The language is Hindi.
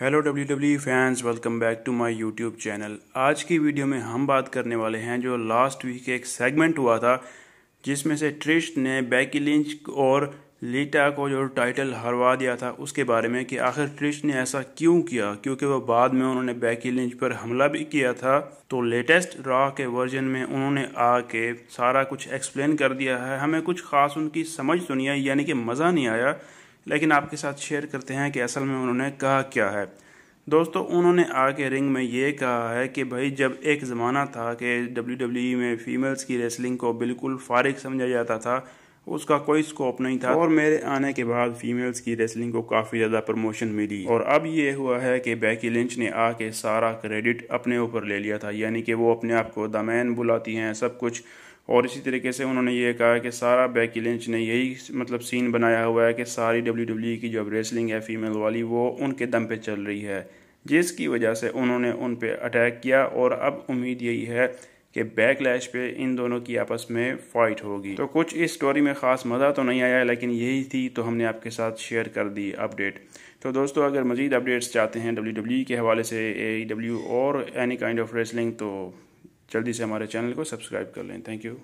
hello W W fans welcome back to my YouTube channel आज की वीडियो में हम बात करने वाले हैं जो लास्ट वीक एक सेगमेंट हुआ था जिसमें से ट्रिश ने बैकी लिंच और लीटा को जो टाइटल हरवा दिया था उसके बारे में कि आखिर ट्रिश ने ऐसा क्यों किया क्योंकि वह बाद में उन्होंने बैकी लिंच पर हमला भी किया था तो लेटेस्ट रॉ के वर्जन में उन्होंने आके सारा कुछ एक्सप्लेन कर दिया है हमें कुछ खास उनकी समझ तो नहीं आई यानी कि मज़ा नहीं आया लेकिन आपके साथ शेयर करते हैं कि असल में उन्होंने कहा क्या है दोस्तों उन्होंने आके रिंग में ये कहा है कि भाई जब एक ज़माना था कि डब्ल्यू डब्ल्यू e में फ़ीमेल्स की रेसलिंग को बिल्कुल फारिग समझा जाता था उसका कोई स्कोप नहीं था और मेरे आने के बाद फीमेल्स की रेसलिंग को काफ़ी ज़्यादा प्रमोशन मिली और अब ये हुआ है कि बैकी लिंच ने आके सारा क्रेडिट अपने ऊपर ले लिया था यानी कि वो अपने आप को दमैन बुलाती हैं सब कुछ और इसी तरीके से उन्होंने ये कहा कि सारा बैकी लिंच ने यही मतलब सीन बनाया हुआ है कि सारी डब्ल्यू डब्ल्यू e की जो रेसलिंग है फीमेल वाली वो उनके दम पे चल रही है जिसकी वजह से उन्होंने उन पर अटैक किया और अब उम्मीद यही है कि बैकलैश पे इन दोनों की आपस में फाइट होगी तो कुछ इस स्टोरी में ख़ास मज़ा तो नहीं आया लेकिन यही थी तो हमने आपके साथ शेयर कर दी अपडेट तो दोस्तों अगर मज़ीद अपडेट्स चाहते हैं डब्ल्यू e के हवाले से ए e और एनी काइंड ऑफ रेसलिंग तो जल्दी से हमारे चैनल को सब्सक्राइब कर लें थैंक यू